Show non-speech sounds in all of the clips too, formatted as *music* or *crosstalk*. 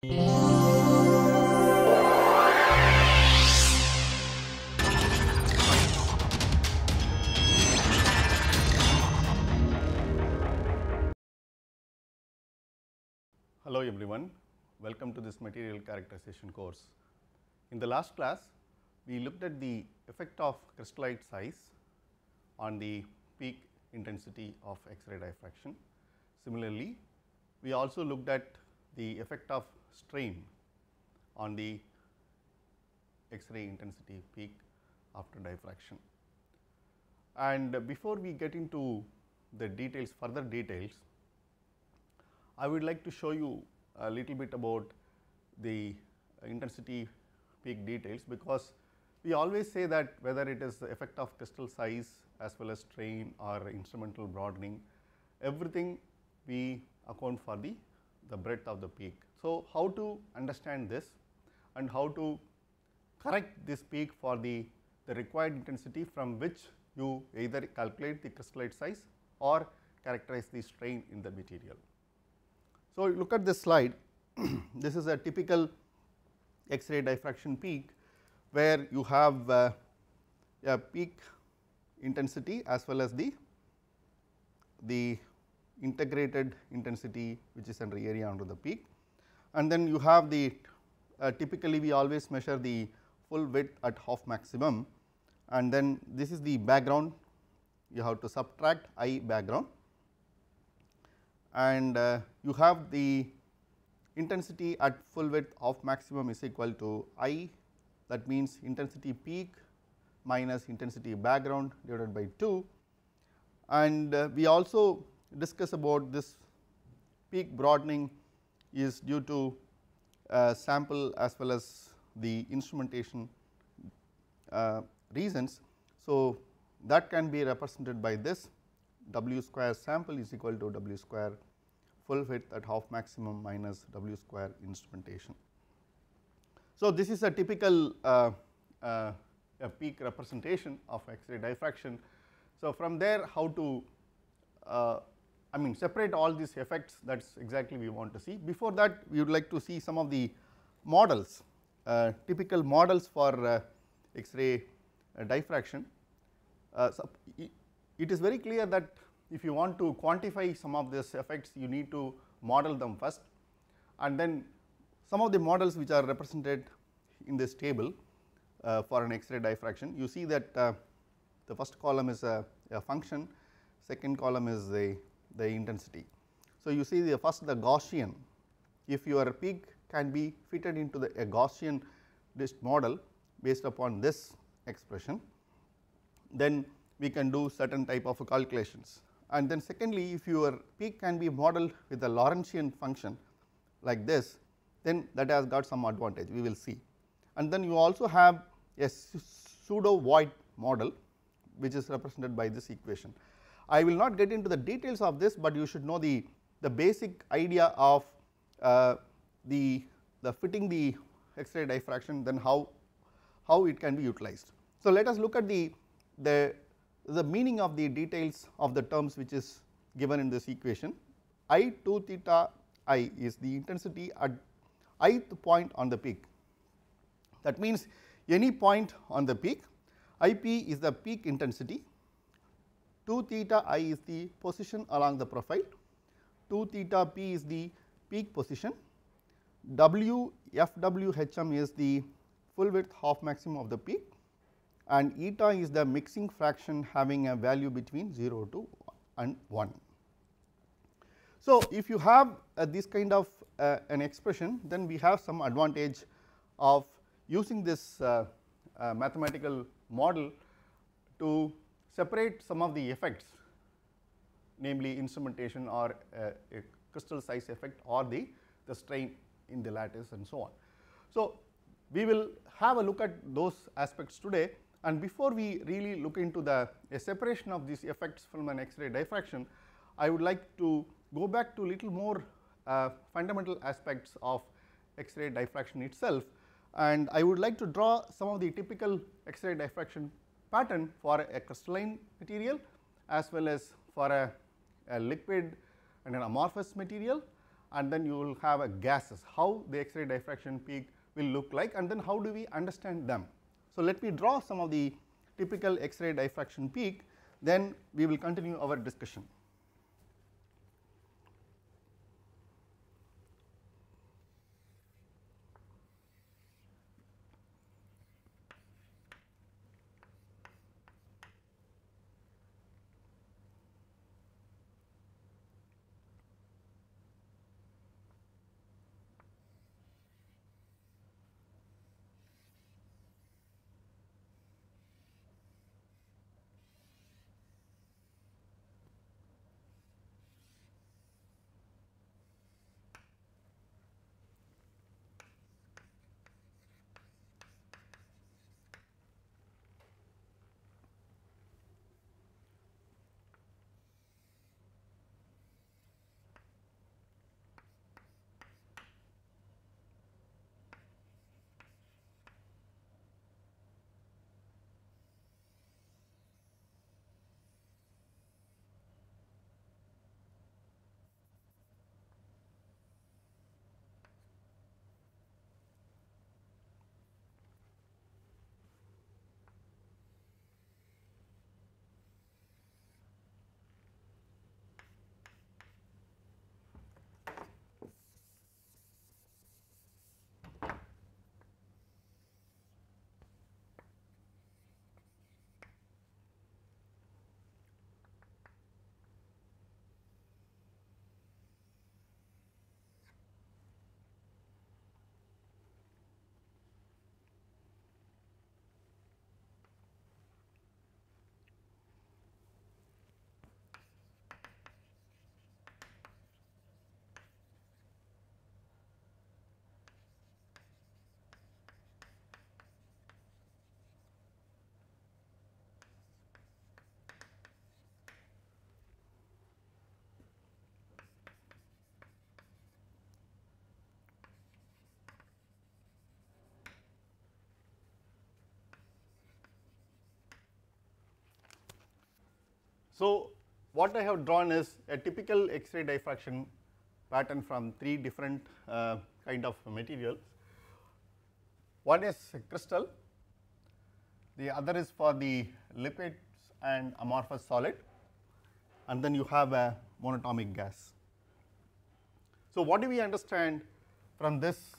Hello everyone, welcome to this material characterization course. In the last class, we looked at the effect of crystallite size on the peak intensity of X-ray diffraction. Similarly, we also looked at the effect of Strain on the X-ray intensity peak after diffraction. And before we get into the details, further details, I would like to show you a little bit about the intensity peak details because we always say that whether it is the effect of crystal size as well as strain or instrumental broadening, everything we account for the, the breadth of the peak. So, how to understand this and how to correct this peak for the, the required intensity from which you either calculate the crystallite size or characterize the strain in the material. So, look at this slide, *clears throat* this is a typical X-ray diffraction peak where you have uh, a peak intensity as well as the, the integrated intensity which is under area under the peak and then you have the uh, typically we always measure the full width at half maximum and then this is the background you have to subtract i background and uh, you have the intensity at full width of maximum is equal to i that means intensity peak minus intensity background divided by 2 and uh, we also discuss about this peak broadening is due to uh, sample as well as the instrumentation uh, reasons. So, that can be represented by this w square sample is equal to w square full width at half maximum minus w square instrumentation. So, this is a typical uh, uh, a peak representation of X-ray diffraction. So, from there how to uh, I mean separate all these effects that is exactly we want to see. Before that we would like to see some of the models, uh, typical models for uh, X-ray uh, diffraction. Uh, so it is very clear that if you want to quantify some of these effects you need to model them first and then some of the models which are represented in this table uh, for an X-ray diffraction you see that uh, the first column is a, a function, second column is a the intensity. So, you see the first the Gaussian if your peak can be fitted into the Gaussian dist model based upon this expression then we can do certain type of calculations. And then secondly if your peak can be modeled with a Lorentzian function like this then that has got some advantage we will see. And then you also have a pseudo void model which is represented by this equation. I will not get into the details of this, but you should know the, the basic idea of uh, the, the fitting the X-ray diffraction then how, how it can be utilized. So, let us look at the, the, the meaning of the details of the terms which is given in this equation. I 2 theta i is the intensity at ith point on the peak. That means, any point on the peak, Ip is the peak intensity 2 theta i is the position along the profile, 2 theta p is the peak position, w f w h m is the full width half maximum of the peak and eta is the mixing fraction having a value between 0 to and 1. So, if you have uh, this kind of uh, an expression then we have some advantage of using this uh, uh mathematical model to separate some of the effects namely instrumentation or uh, a crystal size effect or the, the strain in the lattice and so on. So, we will have a look at those aspects today and before we really look into the separation of these effects from an X-ray diffraction, I would like to go back to little more uh, fundamental aspects of X-ray diffraction itself and I would like to draw some of the typical X-ray diffraction pattern for a crystalline material as well as for a, a liquid and an amorphous material and then you will have a gases, how the X-ray diffraction peak will look like and then how do we understand them. So, let me draw some of the typical X-ray diffraction peak then we will continue our discussion. So, what I have drawn is a typical X-ray diffraction pattern from three different uh, kind of materials. One is crystal, the other is for the lipids and amorphous solid and then you have a monatomic gas. So, what do we understand from this?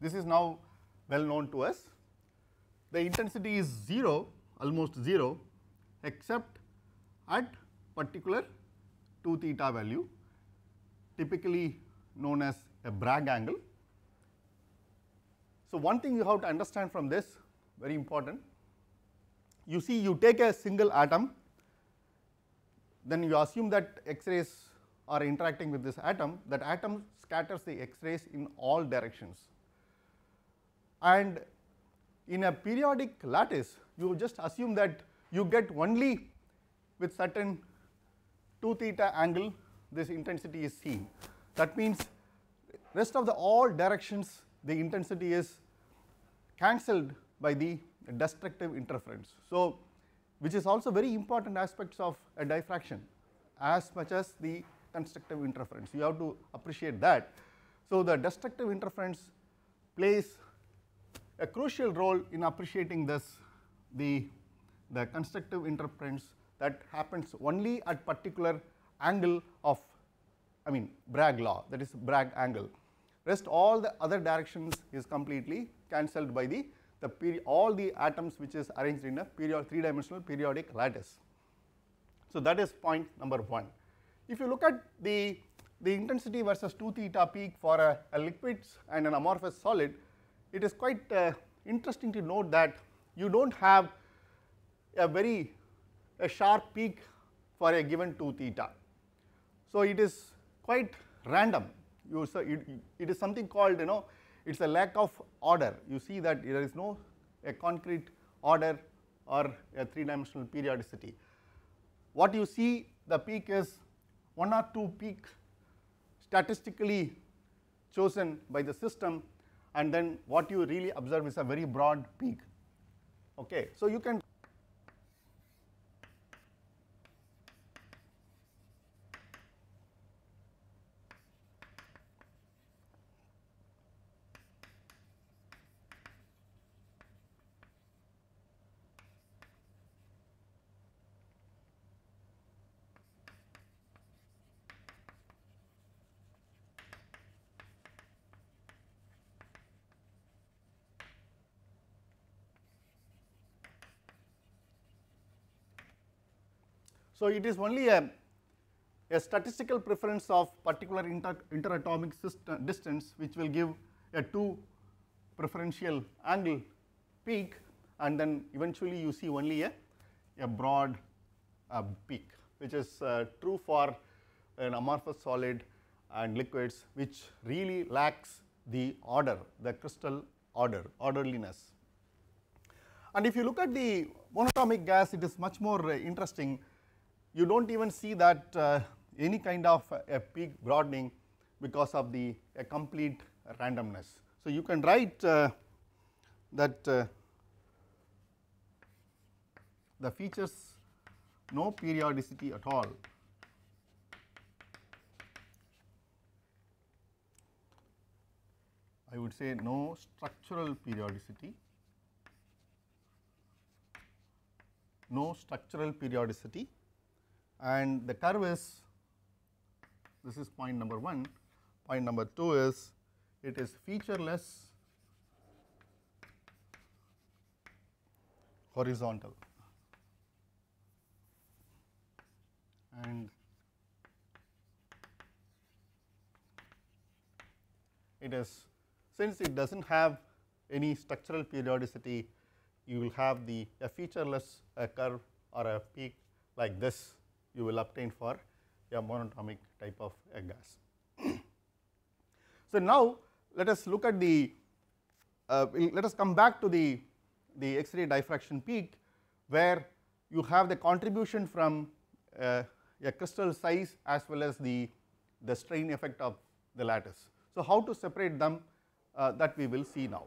This is now well known to us. The intensity is 0 almost 0 except at particular 2 theta value typically known as a Bragg angle. So, one thing you have to understand from this very important you see you take a single atom then you assume that X rays are interacting with this atom that atom scatters the X rays in all directions. And in a periodic lattice you just assume that you get only with certain 2 theta angle this intensity is seen. That means rest of the all directions the intensity is cancelled by the destructive interference. So, which is also very important aspects of a diffraction as much as the constructive interference you have to appreciate that. So, the destructive interference plays a crucial role in appreciating this the, the constructive interference that happens only at particular angle of I mean Bragg law that is Bragg angle. Rest all the other directions is completely cancelled by the, the all the atoms which is arranged in a period 3 dimensional periodic lattice. So, that is point number 1. If you look at the, the intensity versus 2 theta peak for a, a liquid and an amorphous solid, it is quite uh, interesting to note that you do not have a very a sharp peak for a given 2 theta. So, it is quite random. You, so it, it is something called, you know, it is a lack of order. You see that there is no a concrete order or a three dimensional periodicity. What you see the peak is one or two peak statistically chosen by the system and then what you really observe is a very broad peak. Okay. So, you can So, it is only a, a statistical preference of particular inter, interatomic system, distance which will give a 2 preferential angle peak and then eventually you see only a, a broad uh, peak which is uh, true for an amorphous solid and liquids which really lacks the order, the crystal order, orderliness. And if you look at the monatomic gas, it is much more uh, interesting you do not even see that uh, any kind of a peak broadening because of the a complete randomness. So, you can write uh, that uh, the features no periodicity at all I would say no structural periodicity no structural periodicity and the curve is this is point number 1. Point number 2 is it is featureless horizontal and it is since it does not have any structural periodicity you will have the a featureless a curve or a peak like this you will obtain for a monatomic type of a gas. *clears throat* so, now let us look at the uh, let us come back to the the X-ray diffraction peak where you have the contribution from uh, a crystal size as well as the the strain effect of the lattice. So, how to separate them uh, that we will see now.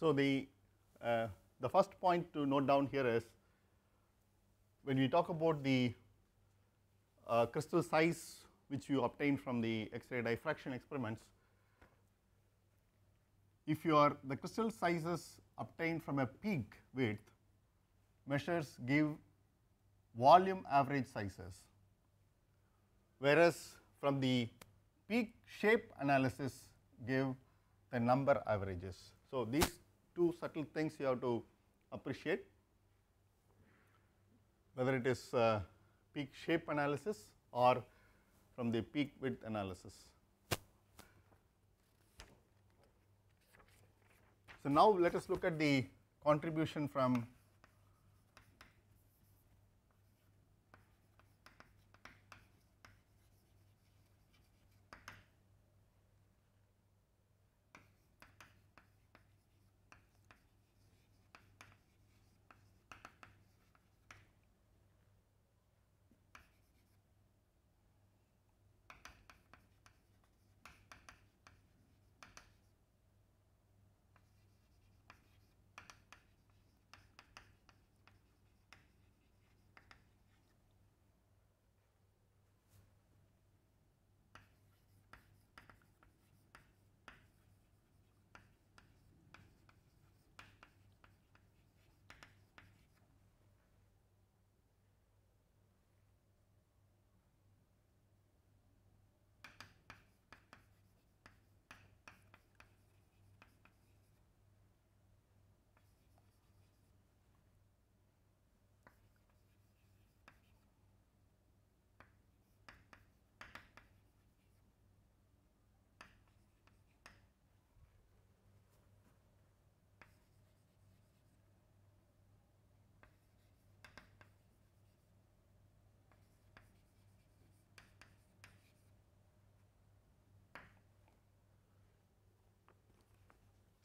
So, the, uh, the first point to note down here is when we talk about the uh, crystal size which you obtain from the X-ray diffraction experiments, if you are the crystal sizes obtained from a peak width measures give volume average sizes, whereas from the peak shape analysis give the number averages. So, these two subtle things you have to appreciate whether it is uh, peak shape analysis or from the peak width analysis. So, now let us look at the contribution from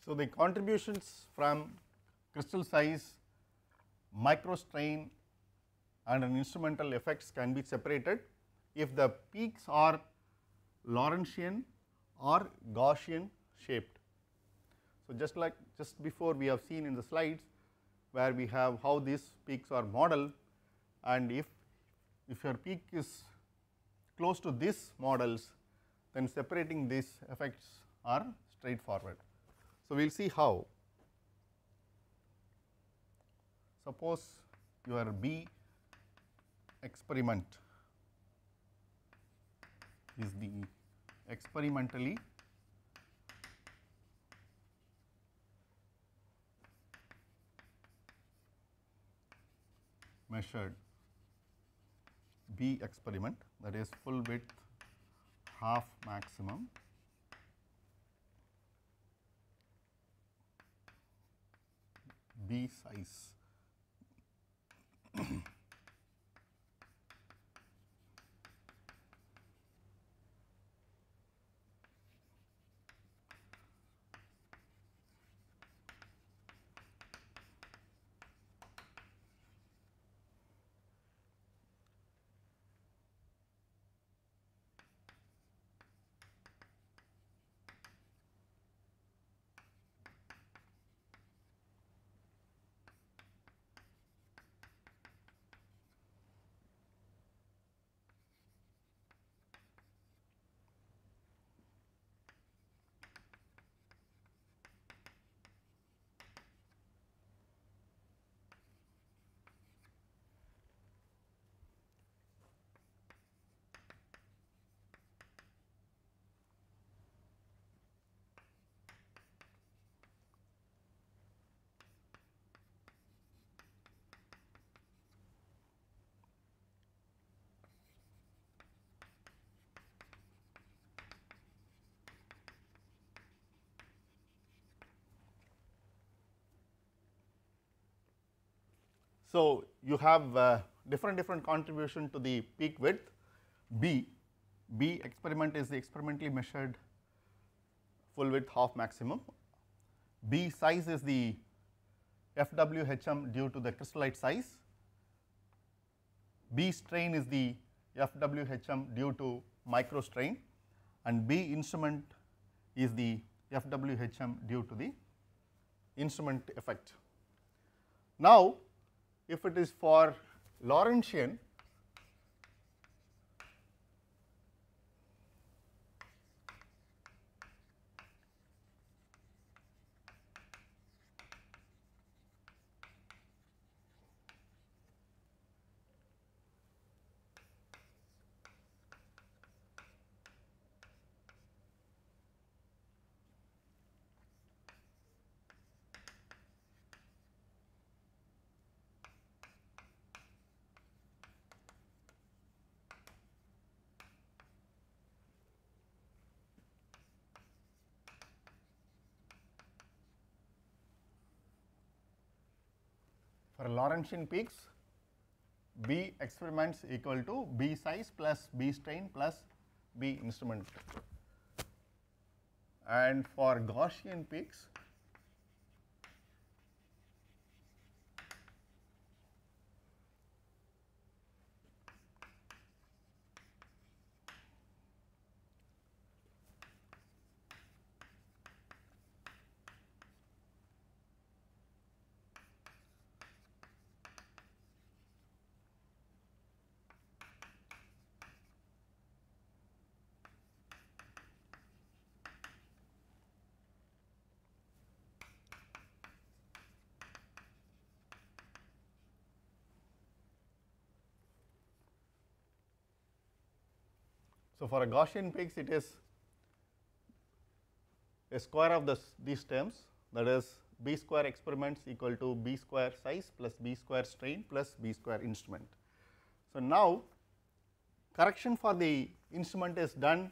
So, the contributions from crystal size, microstrain and an instrumental effects can be separated if the peaks are Lorentzian or Gaussian shaped. So, just like just before we have seen in the slides where we have how these peaks are modeled and if, if your peak is close to these models then separating these effects are straightforward. So, we will see how. Suppose your B experiment is the experimentally measured B experiment that is full width half maximum B size. So, you have uh, different different contribution to the peak width B. B experiment is the experimentally measured full width half maximum. B size is the FWHM due to the crystallite size. B strain is the FWHM due to micro strain and B instrument is the FWHM due to the instrument effect. Now, if it is for Laurentian, for Laurentian peaks B experiments equal to B size plus B strain plus B instrument and for Gaussian peaks for a Gaussian peaks, it is a square of this, these terms that is b square experiments equal to b square size plus b square strain plus b square instrument. So, now correction for the instrument is done,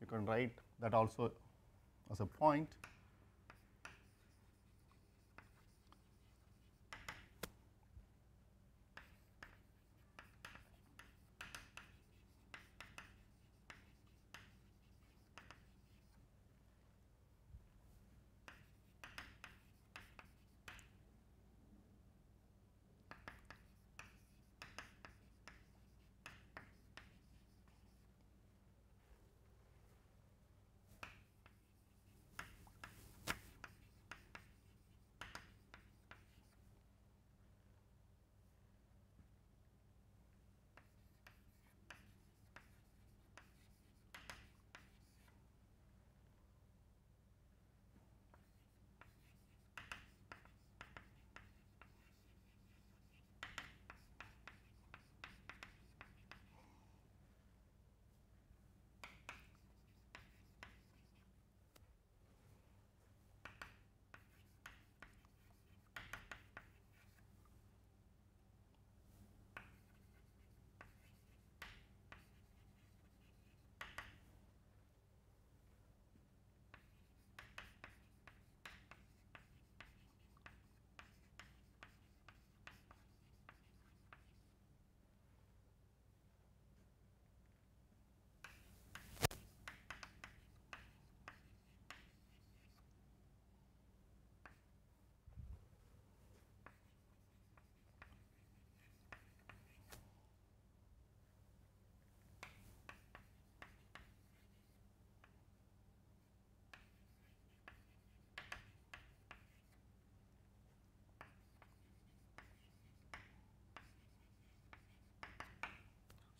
you can write that also as a point.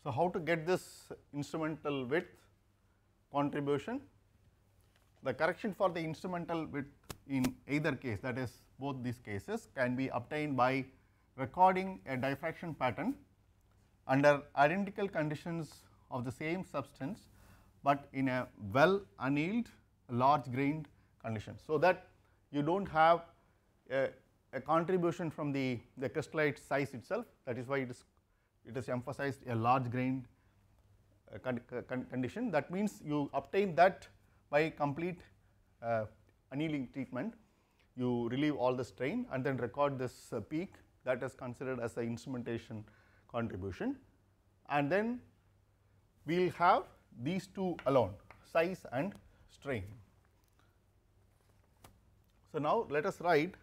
So, how to get this instrumental width contribution? The correction for the instrumental width in either case that is both these cases can be obtained by recording a diffraction pattern under identical conditions of the same substance, but in a well annealed large grained condition. So, that you do not have a, a contribution from the, the crystallite size itself that is why it is it is emphasized a large grain uh, con uh, con condition that means you obtain that by complete uh, annealing treatment you relieve all the strain and then record this uh, peak that is considered as the instrumentation contribution and then we will have these two alone size and strain. So, now let us write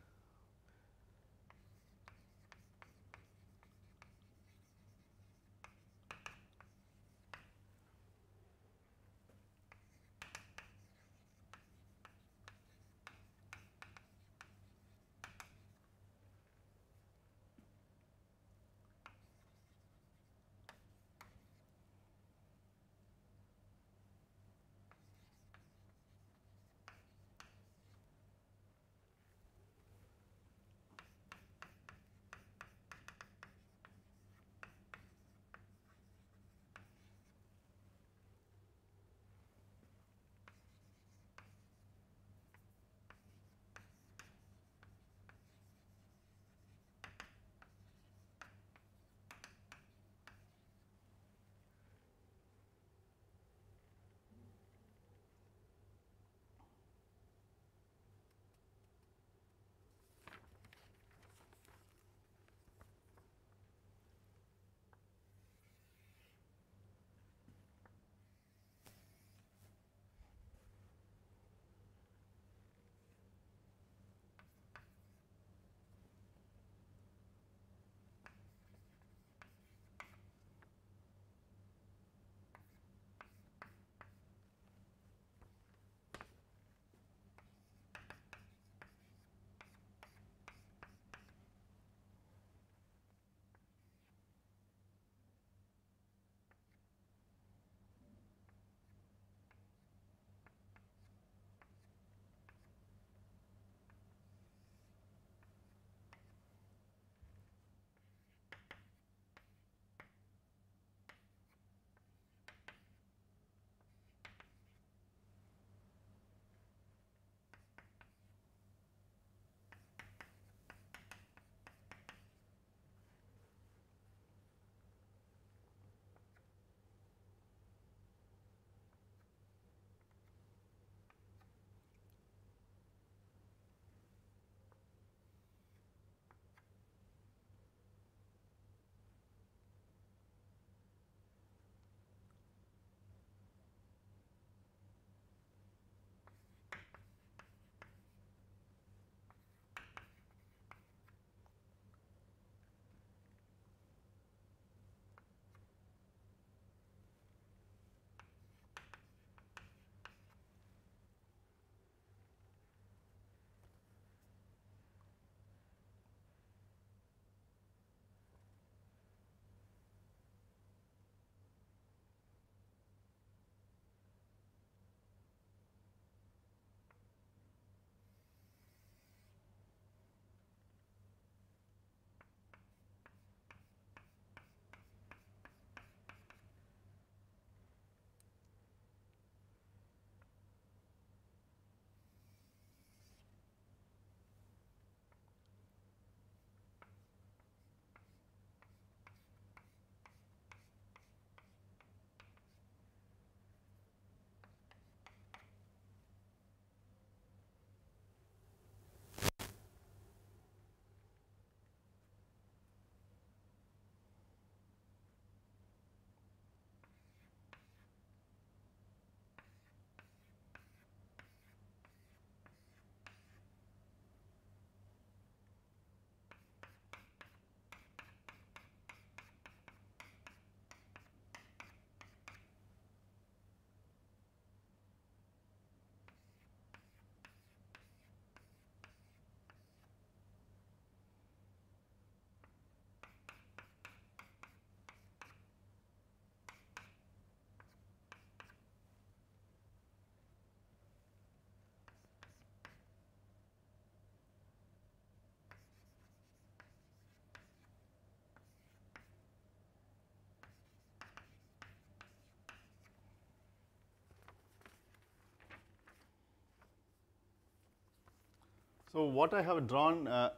So, what I have drawn uh,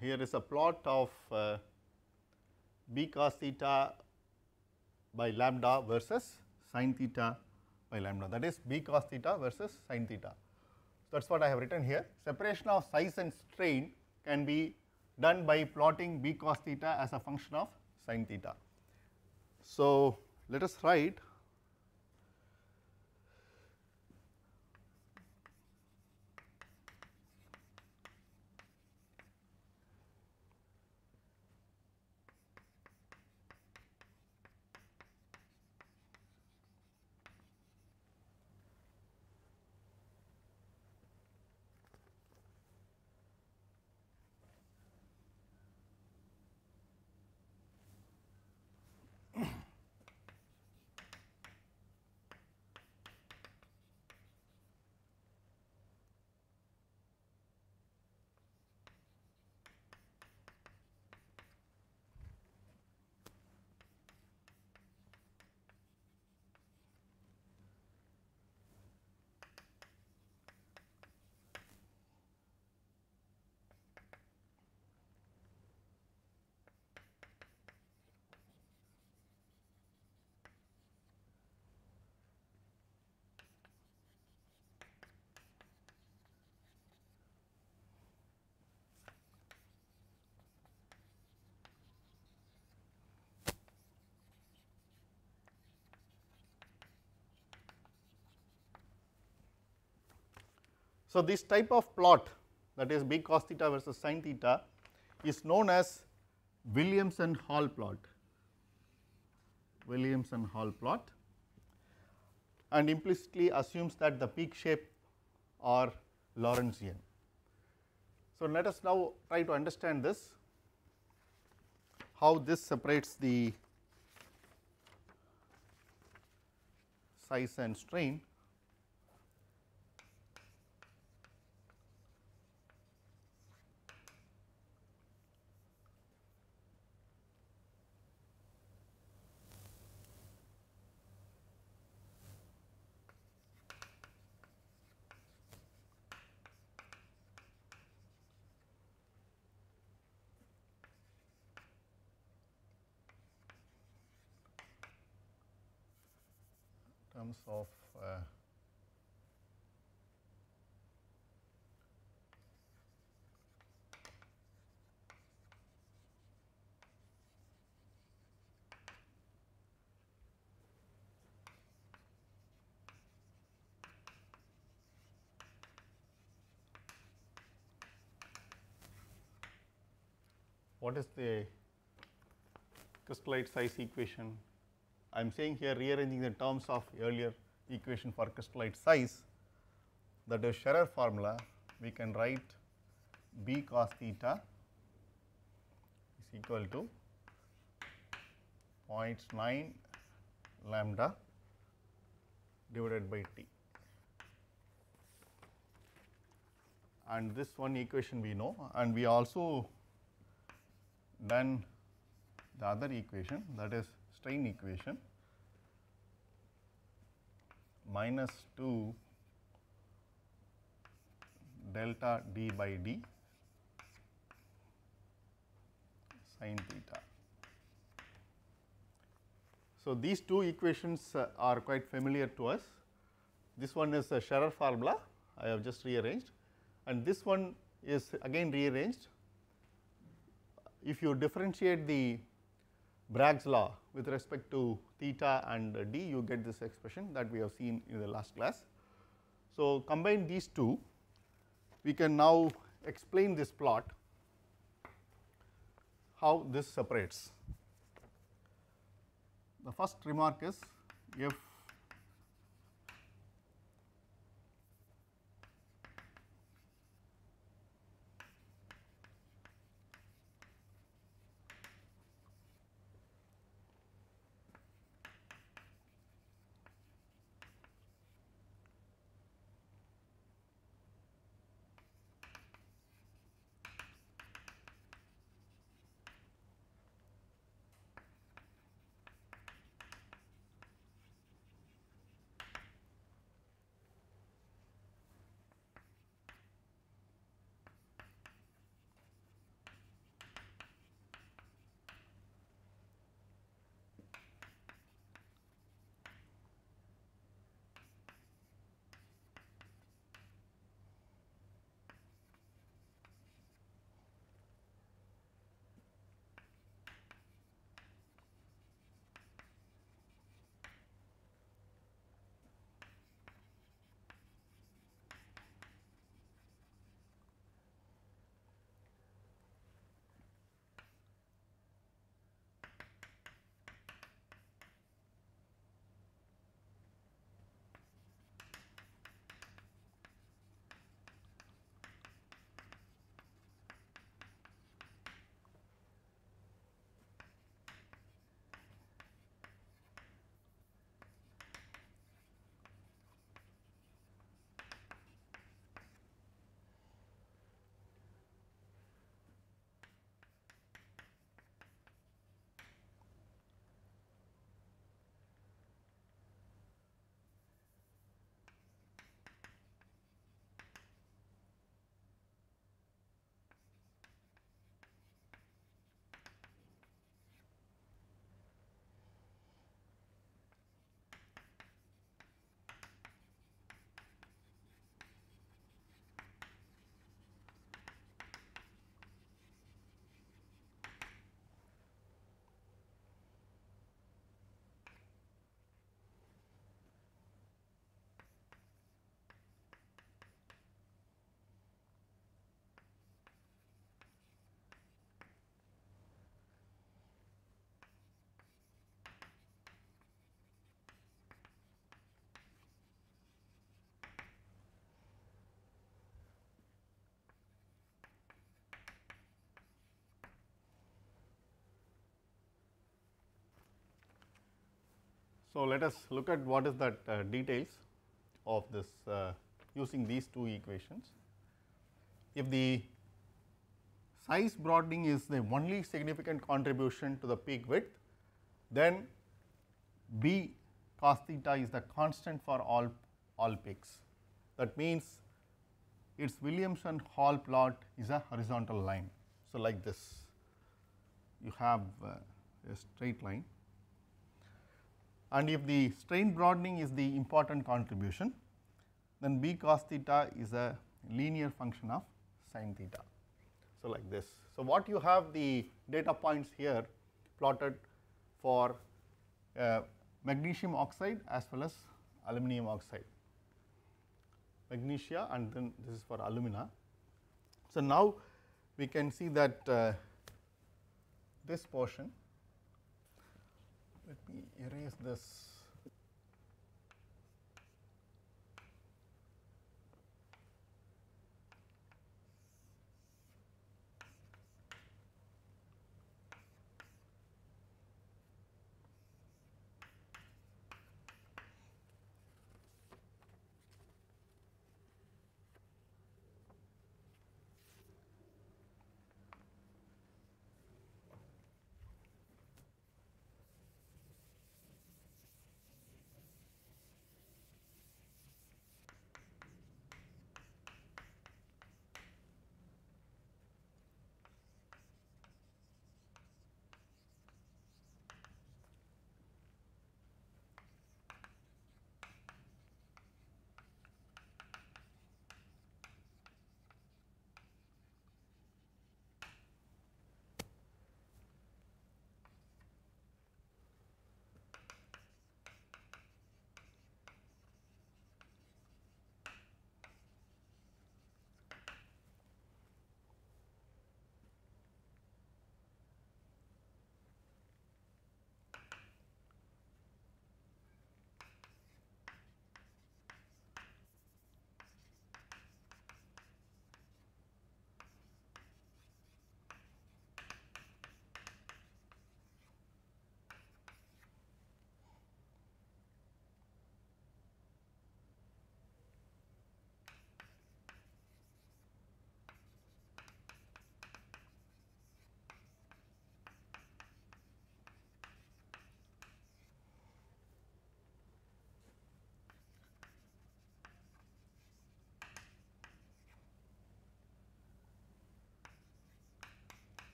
here is a plot of uh, b cos theta by lambda versus sin theta by lambda that is b cos theta versus sin theta. So, that is what I have written here separation of size and strain can be done by plotting b cos theta as a function of sin theta. So, let us write So, this type of plot that is b cos theta versus sin theta is known as Williamson Hall plot, Williamson Hall plot and implicitly assumes that the peak shape are Lorentzian. So, let us now try to understand this, how this separates the size and strain of uh, what is the crystallite size equation I am saying here rearranging the terms of earlier equation for crystallite size that is Scherrer Scherer formula we can write b cos theta is equal to 0.9 lambda divided by t. And this one equation we know and we also done the other equation that is strain equation minus 2 delta d by d sine theta. So, these two equations uh, are quite familiar to us. This one is the Scherer formula I have just rearranged and this one is again rearranged. If you differentiate the Bragg's law with respect to theta and d you get this expression that we have seen in the last class. So, combine these two we can now explain this plot how this separates. The first remark is if So, let us look at what is that uh, details of this uh, using these two equations. If the size broadening is the only significant contribution to the peak width, then B cos theta is the constant for all, all peaks. That means its Williamson Hall plot is a horizontal line. So, like this you have uh, a straight line and if the strain broadening is the important contribution then b cos theta is a linear function of sine theta. So, like this. So, what you have the data points here plotted for uh, magnesium oxide as well as aluminum oxide magnesia and then this is for alumina. So, now we can see that uh, this portion let me erase this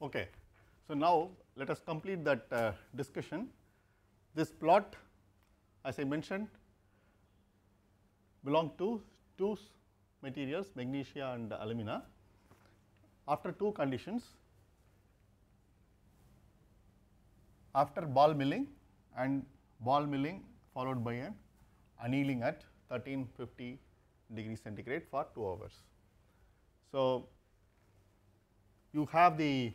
Okay. So now let us complete that uh, discussion. This plot as I mentioned belong to two materials magnesia and alumina after two conditions after ball milling and ball milling followed by an annealing at 1350 degree centigrade for 2 hours. So, you have the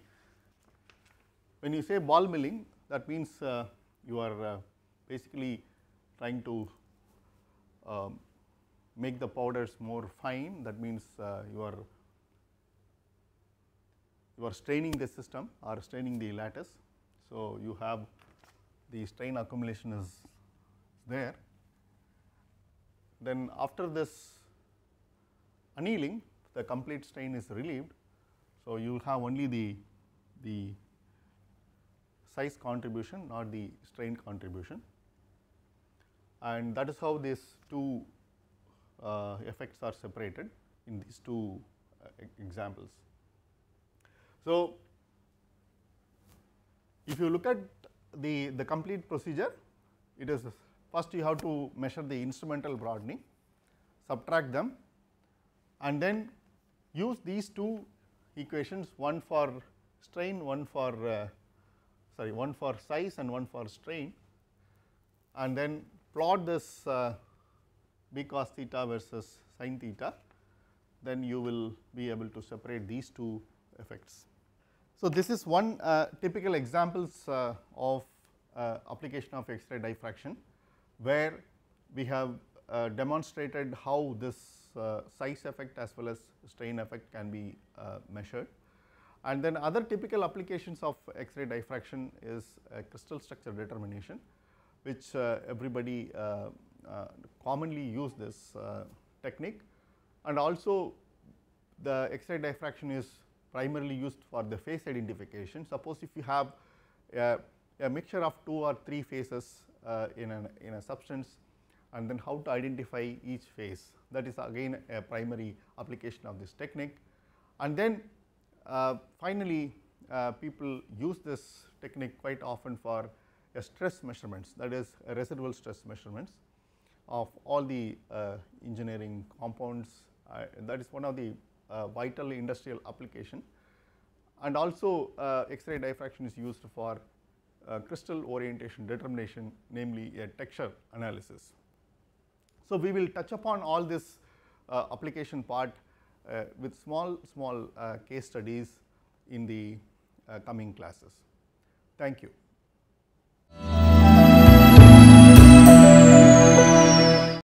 when you say ball milling that means uh, you are uh, basically trying to um, make the powders more fine that means uh, you are you are straining the system or straining the lattice. So, you have the strain accumulation is there. Then after this annealing the complete strain is relieved. So, you have only the, the size contribution not the strain contribution and that is how these two uh, effects are separated in these two uh, examples. So, if you look at the, the complete procedure it is first you have to measure the instrumental broadening subtract them and then use these two equations one for strain one for uh, sorry one for size and one for strain and then plot this uh, b cos theta versus sin theta then you will be able to separate these two effects. So, this is one uh, typical examples uh, of uh, application of X-ray diffraction where we have uh, demonstrated how this uh, size effect as well as strain effect can be measured. And then other typical applications of X-ray diffraction is uh, crystal structure determination, which uh, everybody uh, commonly use this technique. And also the X-ray diffraction is primarily used for the phase identification. Suppose if you have a, a mixture of two or three phases uh, in, an, in a substance and then how to identify each phase. That is again a primary application of this technique. And then uh, finally, uh, people use this technique quite often for uh, stress measurements that is residual stress measurements of all the engineering compounds that is one of the vital industrial application and also X-ray diffraction is used for uh, crystal orientation determination namely a texture analysis. So, we will touch upon all this uh, application part uh, with small, small uh, case studies in the uh, coming classes. Thank you.